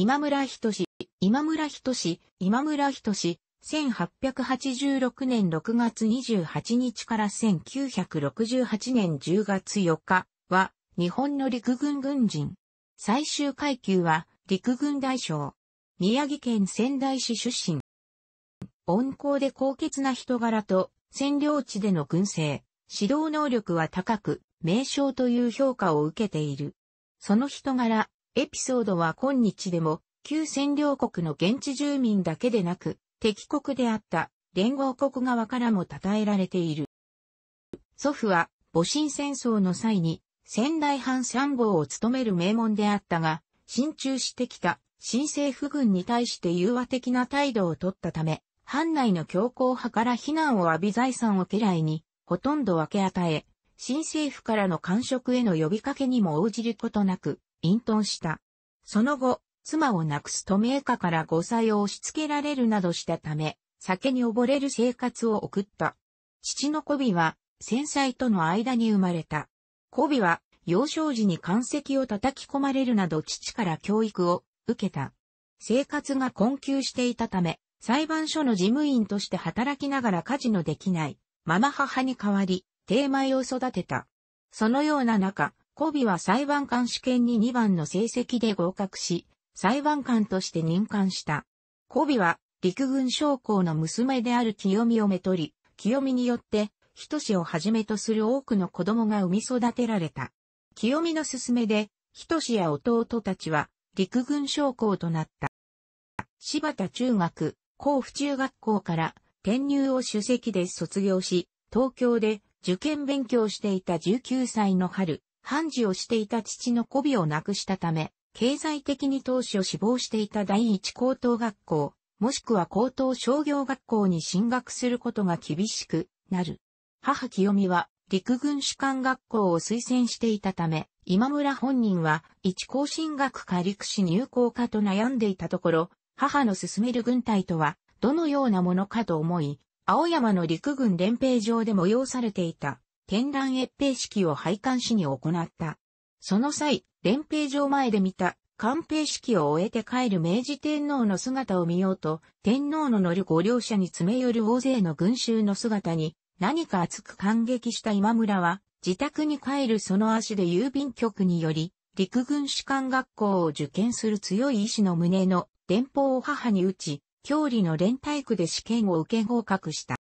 今村仁志、今村仁志、今村仁志、1886年6月28日から1968年10月4日は、日本の陸軍軍人。最終階級は、陸軍大将。宮城県仙台市出身。温厚で高潔な人柄と、占領地での軍政、指導能力は高く、名称という評価を受けている。その人柄、エピソードは今日でも、旧占領国の現地住民だけでなく、敵国であった連合国側からも称えられている。祖父は、戊辰戦争の際に、仙台藩参謀を務める名門であったが、進駐してきた新政府軍に対して融和的な態度を取ったため、藩内の強硬派から非難を浴び財産を家来に、ほとんど分け与え、新政府からの官職への呼びかけにも応じることなく、隠遁した。その後、妻を亡くすと名家から誤歳を押し付けられるなどしたため、酒に溺れる生活を送った。父のコビは、戦災との間に生まれた。コビは、幼少時に関石を叩き込まれるなど父から教育を受けた。生活が困窮していたため、裁判所の事務員として働きながら家事のできない、ママ母に代わり、低米を育てた。そのような中、コビは裁判官試験に2番の成績で合格し、裁判官として任官した。コビは陸軍将校の娘である清美をめとり、清美によって、人志をはじめとする多くの子供が産み育てられた。清美の勧めで、人志や弟たちは陸軍将校となった。柴田中学、甲府中学校から転入を主席で卒業し、東京で受験勉強していた19歳の春、判事をしていた父の媚びを亡くしたため、経済的に当初志望していた第一高等学校、もしくは高等商業学校に進学することが厳しくなる。母清美は陸軍士官学校を推薦していたため、今村本人は一高進学か陸士入校かと悩んでいたところ、母の進める軍隊とはどのようなものかと思い、青山の陸軍連兵場で催されていた天覧越平式を拝観しに行った。その際、連平城前で見た、官兵式を終えて帰る明治天皇の姿を見ようと、天皇の乗るご両者に詰め寄る大勢の群衆の姿に、何か熱く感激した今村は、自宅に帰るその足で郵便局により、陸軍士官学校を受験する強い意志の胸の電報を母に打ち、郷里の連帯区で試験を受け合格した。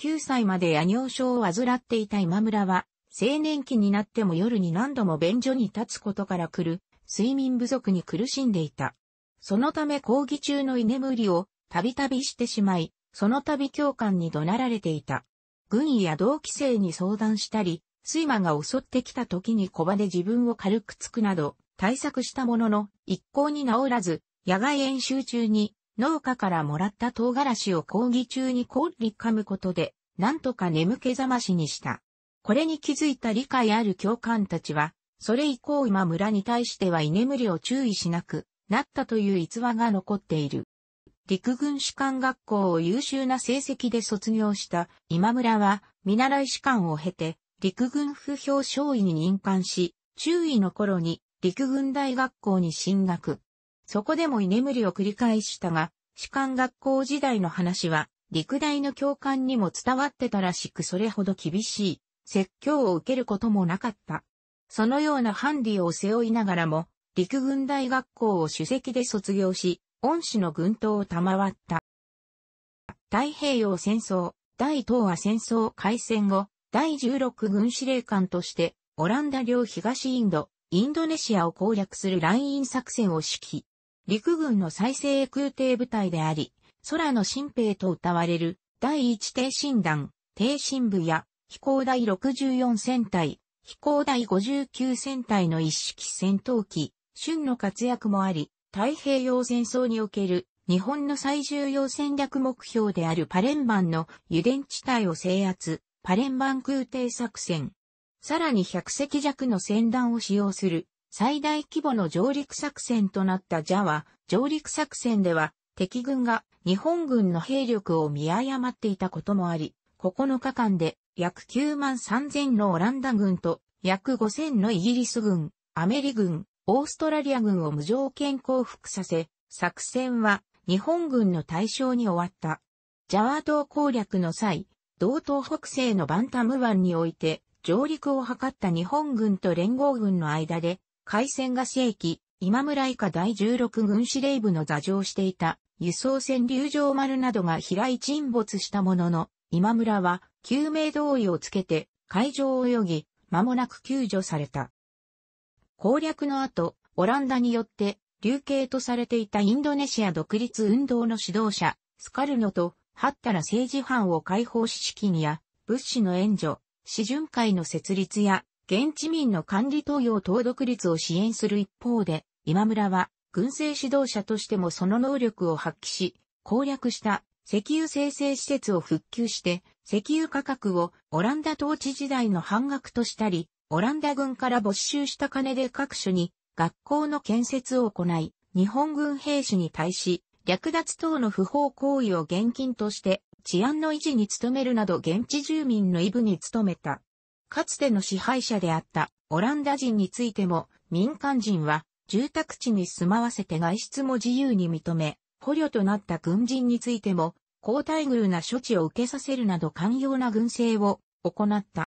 9歳まで夜尿症を患っていた今村は、青年期になっても夜に何度も便所に立つことから来る、睡眠不足に苦しんでいた。そのため講義中の居眠りをたびたびしてしまい、そのたび教官に怒鳴られていた。軍医や同期生に相談したり、睡魔が襲ってきた時に小場で自分を軽くつくなど、対策したものの、一向に治らず、野外演習中に農家からもらった唐辛子を講義中に凍り噛むことで、なんとか眠気覚ましにした。これに気づいた理解ある教官たちは、それ以降今村に対しては居眠りを注意しなくなったという逸話が残っている。陸軍士官学校を優秀な成績で卒業した今村は見習い士官を経て陸軍不評少尉に任官し、中尉の頃に陸軍大学校に進学。そこでも居眠りを繰り返したが、士官学校時代の話は、陸大の教官にも伝わってたらしくそれほど厳しい、説教を受けることもなかった。そのようなハンディを背負いながらも、陸軍大学校を主席で卒業し、恩師の軍刀を賜った。太平洋戦争、第東亜戦争開戦後、第16軍司令官として、オランダ領東インド、インドネシアを攻略するライン作戦を指揮。陸軍の再生空挺部隊であり、空の新兵と謳われる第一低進団、低進部や飛行第64戦隊、飛行第59戦隊の一式戦闘機、春の活躍もあり、太平洋戦争における日本の最重要戦略目標であるパレンバンの油田地帯を制圧、パレンバン空挺作戦。さらに100隻弱の船団を使用する最大規模の上陸作戦となったジャワ、上陸作戦では敵軍が日本軍の兵力を見誤っていたこともあり、9日間で約9万3000のオランダ軍と約5000のイギリス軍、アメリ軍、オーストラリア軍を無条件降伏させ、作戦は日本軍の対象に終わった。ジャワ島攻略の際、道東北西のバンタム湾において上陸を図った日本軍と連合軍の間で海戦が正規、今村以下第16軍司令部の座上していた輸送船流上丸などが平井沈没したものの、今村は救命胴衣をつけて海上を泳ぎ、間もなく救助された。攻略の後、オランダによって流刑とされていたインドネシア独立運動の指導者、スカルノとハッタラ政治犯を解放し資金や物資の援助、市巡会の設立や現地民の管理登用登録率を支援する一方で、今村は軍政指導者としてもその能力を発揮し、攻略した石油生成施設を復旧して、石油価格をオランダ統治時代の半額としたり、オランダ軍から没収した金で各所に学校の建設を行い、日本軍兵士に対し、略奪等の不法行為を現金として治安の維持に努めるなど現地住民のイブに努めた。かつての支配者であったオランダ人についても民間人は住宅地に住まわせて外出も自由に認め、捕虜となった軍人についても、高待遇な処置を受けさせるなど寛容な軍政を行った。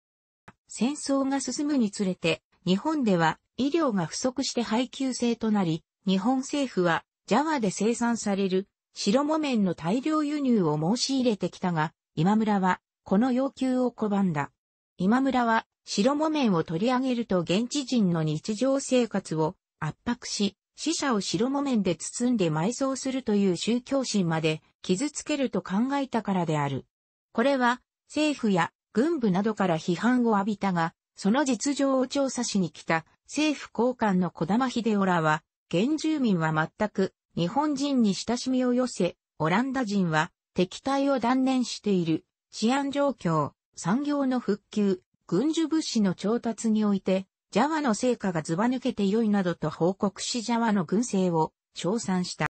戦争が進むにつれて、日本では医療が不足して配給制となり、日本政府はジャワで生産される白木綿の大量輸入を申し入れてきたが、今村はこの要求を拒んだ。今村は白木綿を取り上げると現地人の日常生活を圧迫し、死者を白木綿で包んで埋葬するという宗教心まで傷つけると考えたからである。これは政府や軍部などから批判を浴びたが、その実情を調査しに来た政府高官の小玉秀夫らは、原住民は全く日本人に親しみを寄せ、オランダ人は敵対を断念している治安状況、産業の復旧、軍需物資の調達において、ジャワの成果がずば抜けて良いなどと報告しジャワの軍政を称賛した。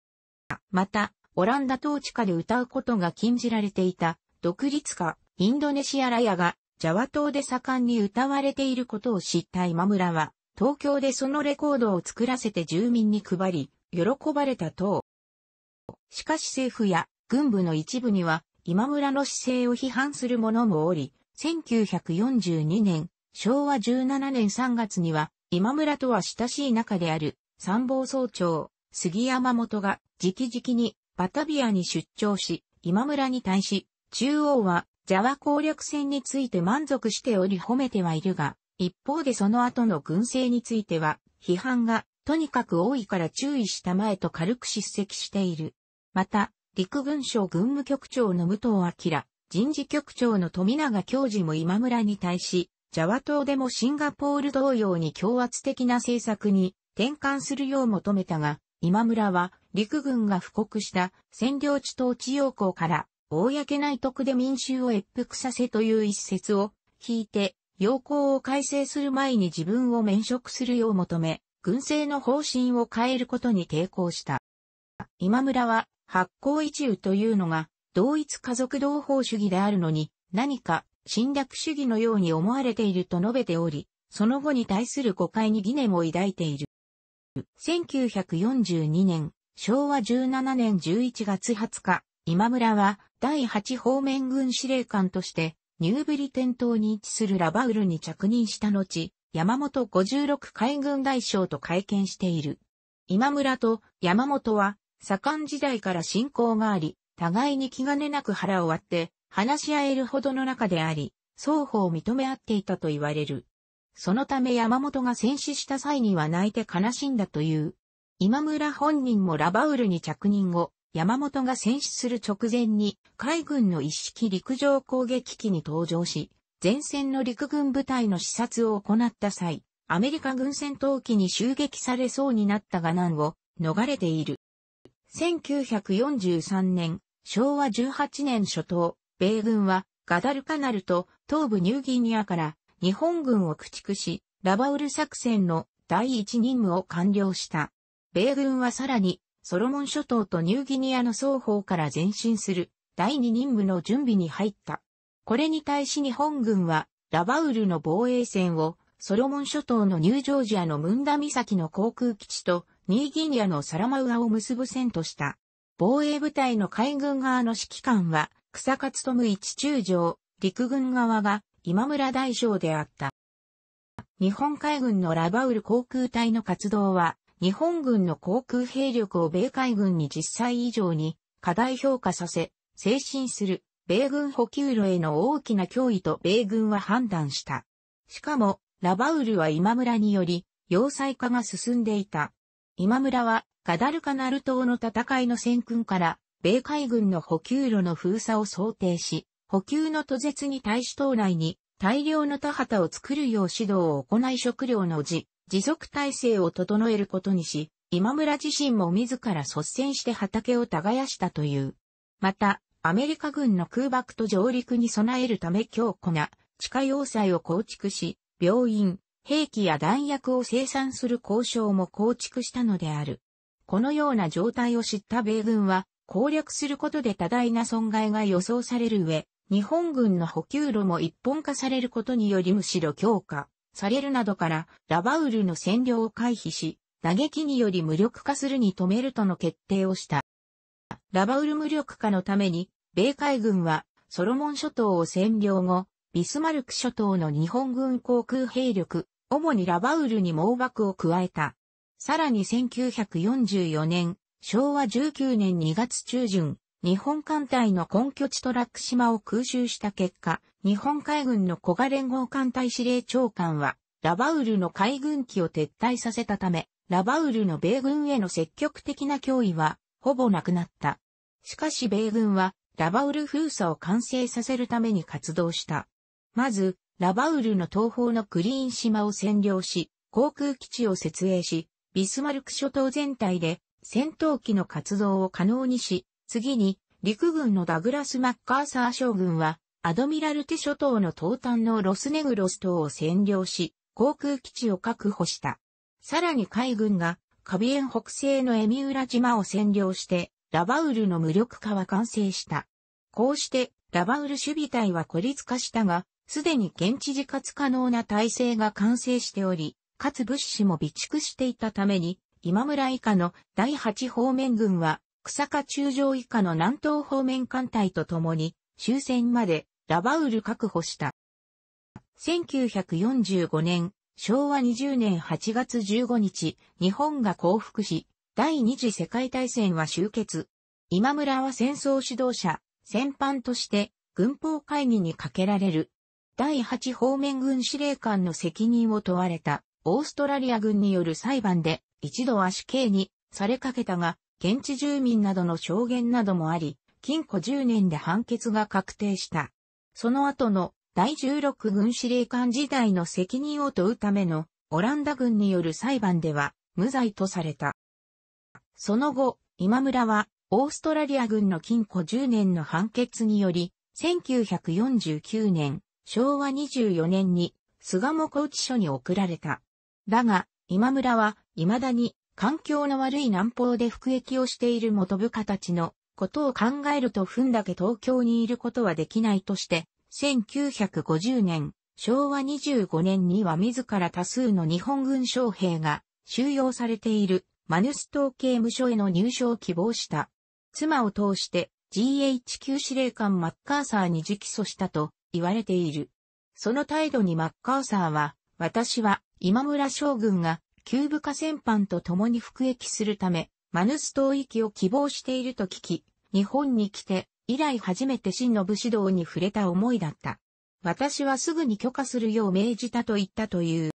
また、オランダ統治下で歌うことが禁じられていた独立家、インドネシアラヤがジャワ島で盛んに歌われていることを知った今村は、東京でそのレコードを作らせて住民に配り、喜ばれたと。しかし政府や軍部の一部には、今村の姿勢を批判する者もおり、1942年、昭和17年3月には、今村とは親しい仲である参謀総長、杉山本が直々にバタビアに出張し、今村に対し、中央はジャワ攻略戦について満足しており褒めてはいるが、一方でその後の軍政については、批判がとにかく多いから注意したまえと軽く叱責している。また、陸軍省軍務局長の武藤明、人事局長の富永教授も今村に対し、ジャワ島でもシンガポール同様に強圧的な政策に転換するよう求めたが、今村は陸軍が布告した占領地統治要項から公内徳で民衆を越服させという一説を引いて、要項を改正する前に自分を免職するよう求め、軍政の方針を変えることに抵抗した。今村は発行一宇というのが、同一家族同胞主義であるのに、何か侵略主義のように思われていると述べており、その後に対する誤解に疑念を抱いている。1942年、昭和17年11月20日、今村は第8方面軍司令官として、ニューブリテン島に位置するラバウルに着任した後、山本56海軍大将と会見している。今村と山本は左官時代から信仰があり、互いに気兼ねなく腹を割って、話し合えるほどの仲であり、双方認め合っていたと言われる。そのため山本が戦死した際には泣いて悲しんだという。今村本人もラバウルに着任後、山本が戦死する直前に海軍の一式陸上攻撃機に登場し、前線の陸軍部隊の視察を行った際、アメリカ軍戦闘機に襲撃されそうになったが難を逃れている。1943年、昭和18年初頭、米軍はガダルカナルと東部ニューギニアから日本軍を駆逐し、ラバウル作戦の第一任務を完了した。米軍はさらにソロモン諸島とニューギニアの双方から前進する第二任務の準備に入った。これに対し日本軍はラバウルの防衛線をソロモン諸島のニュージョージアのムンダ岬の航空基地とニーギニアのサラマウアを結ぶ線とした。防衛部隊の海軍側の指揮官は、草勝富一中将、陸軍側が今村大将であった。日本海軍のラバウル航空隊の活動は、日本軍の航空兵力を米海軍に実際以上に過大評価させ、精神する米軍補給路への大きな脅威と米軍は判断した。しかも、ラバウルは今村により、要塞化が進んでいた。今村はガダルカナル島の戦いの戦訓から、米海軍の補給路の封鎖を想定し、補給の途絶に対し島内に大量の田畑を作るよう指導を行い食料の持、持続体制を整えることにし、今村自身も自ら率先して畑を耕したという。また、アメリカ軍の空爆と上陸に備えるため強固な地下要塞を構築し、病院、兵器や弾薬を生産する交渉も構築したのである。このような状態を知った米軍は、攻略することで多大な損害が予想される上、日本軍の補給路も一本化されることによりむしろ強化されるなどからラバウルの占領を回避し、打撃により無力化するに止めるとの決定をした。ラバウル無力化のために、米海軍はソロモン諸島を占領後、ビスマルク諸島の日本軍航空兵力主にラバウルに盲爆を加えた。さらに1944年、昭和19年2月中旬、日本艦隊の根拠地トラック島を空襲した結果、日本海軍の古賀連合艦隊司令長官は、ラバウルの海軍機を撤退させたため、ラバウルの米軍への積極的な脅威は、ほぼなくなった。しかし米軍は、ラバウル封鎖を完成させるために活動した。まず、ラバウルの東方のクリーン島を占領し、航空基地を設営し、ビスマルク諸島全体で戦闘機の活動を可能にし、次に陸軍のダグラス・マッカーサー将軍は、アドミラルテ諸島の東端のロスネグロス島を占領し、航空基地を確保した。さらに海軍がカビエン北西のエミウラ島を占領して、ラバウルの無力化は完成した。こうして、ラバウル守備隊は孤立化したが、すでに現地自活可能な体制が完成しており、かつ物資も備蓄していたために、今村以下の第8方面軍は、草加中将以下の南東方面艦隊と共に、終戦までラバウル確保した。1945年、昭和20年8月15日、日本が降伏し、第二次世界大戦は終結。今村は戦争指導者、戦犯として、軍法会議にかけられる第8方面軍司令官の責任を問われた、オーストラリア軍による裁判で、一度は死刑にされかけたが、現地住民などの証言などもあり、禁錮10年で判決が確定した。その後の第16軍司令官時代の責任を問うためのオランダ軍による裁判では無罪とされた。その後、今村はオーストラリア軍の禁錮10年の判決により、1949年昭和24年に菅も高知署に送られた。だが、今村は未だに環境の悪い南方で服役をしている元部下たちのことを考えると踏んだけ東京にいることはできないとして、1950年、昭和25年には自ら多数の日本軍将兵が収容されているマヌス島刑務所への入所を希望した。妻を通して GHQ 司令官マッカーサーに直訴したと言われている。その態度にマッカーサーは、私は今村将軍がキューブ化戦犯と共に服役するため、マヌス島行きを希望していると聞き、日本に来て、以来初めて真の武士道に触れた思いだった。私はすぐに許可するよう命じたと言ったという。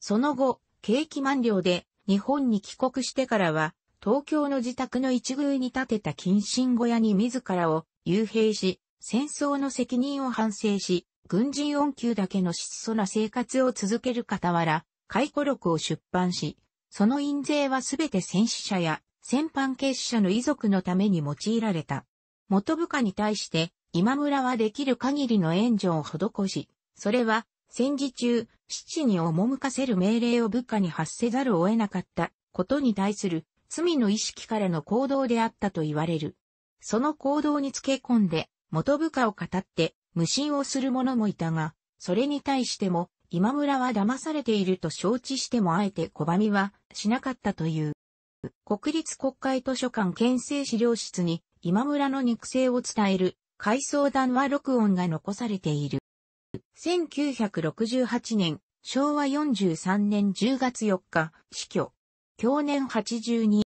その後、景気満了で日本に帰国してからは、東京の自宅の一宮に建てた謹慎小屋に自らを幽閉し、戦争の責任を反省し、軍人恩給だけの質素な生活を続ける傍ら、回顧録を出版し、その印税はすべて戦死者や戦犯警死者の遺族のために用いられた。元部下に対して今村はできる限りの援助を施し、それは戦時中、七に赴かせる命令を部下に発せざるを得なかったことに対する罪の意識からの行動であったと言われる。その行動につけ込んで、元部下を語って無心をする者もいたが、それに対しても今村は騙されていると承知してもあえて拒みはしなかったという。国立国会図書館建政資料室に今村の肉声を伝える回想談話録音が残されている。1968年、昭和43年10月4日、死去。去年82。指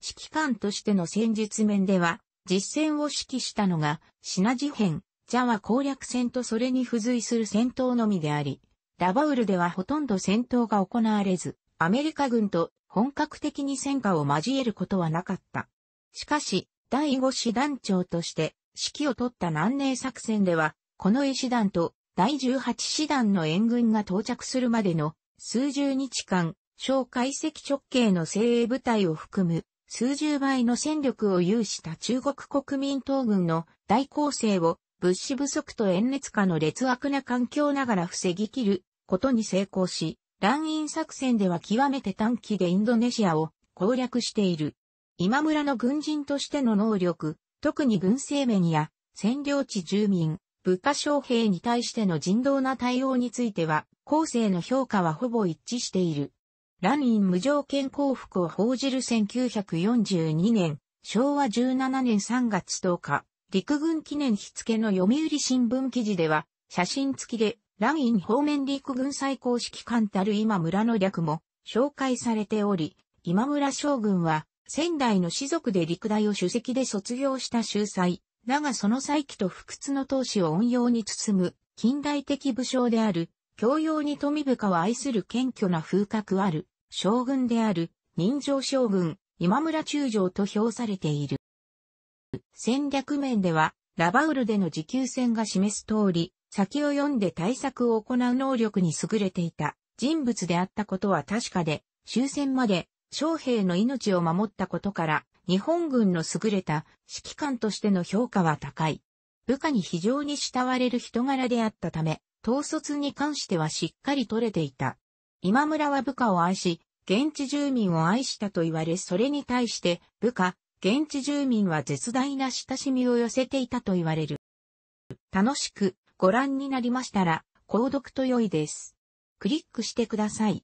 揮官としての戦術面では、実戦を指揮したのが、シナ事変、ジャワ攻略戦とそれに付随する戦闘のみであり、ラバウルではほとんど戦闘が行われず、アメリカ軍と本格的に戦火を交えることはなかった。しかし、第5師団長として指揮を取った南寧作戦では、この医師団と第18師団の援軍が到着するまでの数十日間、小解析直径の精鋭部隊を含む数十倍の戦力を有した中国国民党軍の大攻勢を物資不足と円熱化の劣悪な環境ながら防ぎきることに成功し、乱印作戦では極めて短期でインドネシアを攻略している。今村の軍人としての能力、特に軍政面や占領地住民、部下将兵に対しての人道な対応については、後世の評価はほぼ一致している。蘭院無条件降伏を報じる1942年、昭和17年3月10日、陸軍記念日付の読売新聞記事では、写真付きで、蘭院方面陸軍最高指揮官たる今村の略も紹介されており、今村将軍は、仙台の士族で陸大を主席で卒業した秀才、だがその再起と不屈の闘志を恩用に包む、近代的武将である、教養に富深を愛する謙虚な風格ある、将軍である、人情将軍、今村中将と評されている。戦略面では、ラバウルでの持久戦が示す通り、先を読んで対策を行う能力に優れていた人物であったことは確かで、終戦まで将兵の命を守ったことから、日本軍の優れた指揮官としての評価は高い。部下に非常に慕われる人柄であったため、統率に関してはしっかり取れていた。今村は部下を愛し、現地住民を愛したと言われ、それに対して部下、現地住民は絶大な親しみを寄せていたと言われる。楽しくご覧になりましたら、購読と良いです。クリックしてください。